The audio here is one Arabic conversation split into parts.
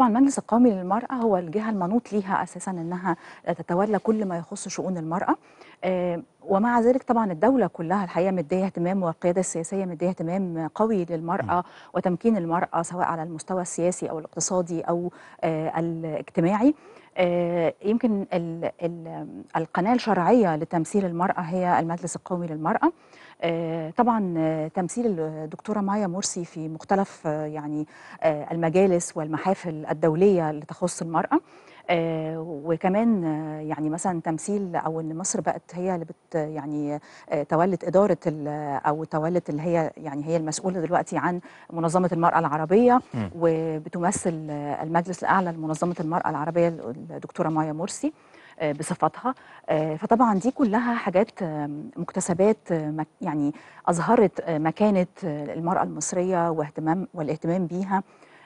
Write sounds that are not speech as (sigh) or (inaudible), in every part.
طبعا المجلس القومي للمرأة هو الجهة المنوط ليها أساسا أنها تتولى كل ما يخص شؤون المرأة آه، ومع ذلك طبعا الدوله كلها الحقيقه مديه اهتمام والقياده السياسيه مديه اهتمام قوي للمراه وتمكين المراه سواء على المستوى السياسي او الاقتصادي او آه، الاجتماعي آه، يمكن القناه الشرعيه لتمثيل المراه هي المجلس القومي للمراه آه، طبعا تمثيل الدكتوره مايا مرسي في مختلف يعني المجالس والمحافل الدوليه اللي تخص المراه آه، وكمان يعني مثلا تمثيل او ان مصر بقت هي اللي بت يعني آه، تولت اداره او تولت اللي هي يعني هي المسؤوله دلوقتي عن منظمه المراه العربيه م. وبتمثل المجلس الاعلى لمنظمه المراه العربيه الدكتوره مايا مرسي آه، بصفتها فطبعا دي كلها حاجات مكتسبات يعني اظهرت مكانه المراه المصريه واهتمام والاهتمام بيها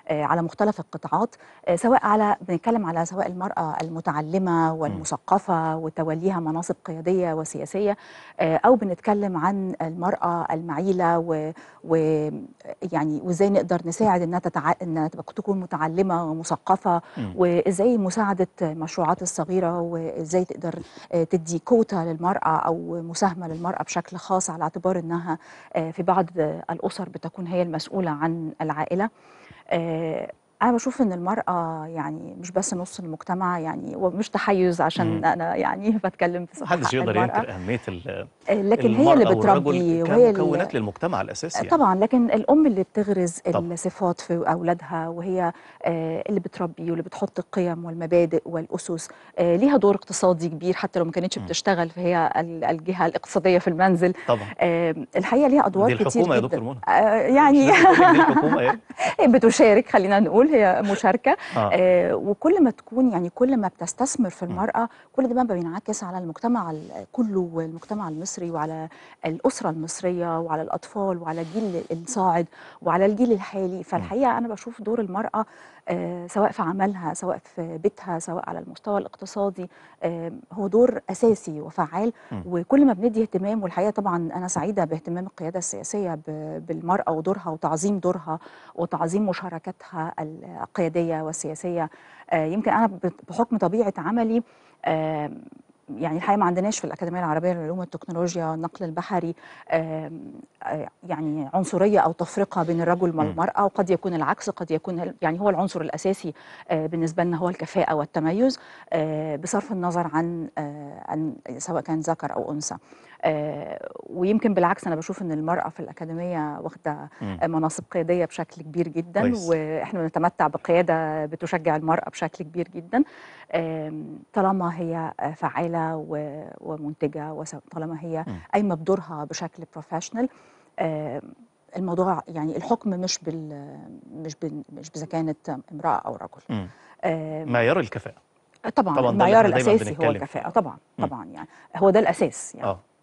آه، على مختلف القطاعات آه، سواء على بنتكلم على سواء المرأة المتعلمة والمثقفة وتوليها مناصب قيادية وسياسية آه، أو بنتكلم عن المرأة المعيلة ويعني وإزاي نقدر نساعد إنها تتع... إنها تكون متعلمة ومثقفة وإزاي مساعدة المشروعات الصغيرة وإزاي تقدر تدي كوتا للمرأة أو مساهمة للمرأة بشكل خاص على اعتبار إنها في بعض الأسر بتكون هي المسؤولة عن العائلة 诶。انا بشوف ان المراه يعني مش بس نص المجتمع يعني ومش تحيز عشان مم. انا يعني (laughs) بتكلم في صفحه محدش يقدر ينكر اهميه آه، لكن هي اللي بتربي وهي مكونات للمجتمع الاساسي يعني. طبعا لكن الام اللي بتغرز طبعا. الصفات في اولادها وهي آه، اللي بتربي واللي بتحط القيم والمبادئ والاسس آه، ليها دور اقتصادي كبير حتى لو ما كانتش بتشتغل فهي الجهه الاقتصاديه في المنزل طبعا الحقيقه ليها ادوار دي الحكومة كتير يا دكتور منى يعني الحكومه (laughs) بتشارك خلينا نقول هي مشاركه آه. آه وكل ما تكون يعني كل ما بتستثمر في المراه كل ده ما بينعكس على المجتمع كله والمجتمع المصري وعلى الاسره المصريه وعلى الاطفال وعلى الجيل الصاعد وعلى الجيل الحالي فالحقيقه انا بشوف دور المراه آه، سواء في عملها سواء في بيتها سواء على المستوى الاقتصادي آه، هو دور اساسي وفعال م. وكل ما بندي اهتمام والحقيقه طبعا انا سعيده باهتمام القياده السياسيه بالمراه ودورها وتعظيم دورها وتعظيم مشاركتها القياديه والسياسيه آه، يمكن انا بحكم طبيعه عملي آه، يعني الحقيقه ما عندناش في الاكاديميه العربيه للعلوم والتكنولوجيا النقل البحري آه، يعني عنصريه او تفرقه بين الرجل والمراه وقد يكون العكس قد يكون يعني هو العنصر الاساسي آه، بالنسبه لنا هو الكفاءه والتميز آه، بصرف النظر عن عن سواء كان ذكر او انثى ويمكن بالعكس انا بشوف ان المراه في الاكاديميه واخده مناصب قياديه بشكل كبير جدا واحنا بنتمتع بقياده بتشجع المراه بشكل كبير جدا طالما هي فعاله عامله ومنتجه طالما هي قايمه بدورها بشكل بروفيشنال آه، الموضوع يعني الحكم مش بال مش بال مش اذا كانت امراه او رجل معيار الكفاءه طبعا, طبعا المعيار الاساسي هو الكفاءه طبعا طبعا يعني هو ده الاساس يعني أوه.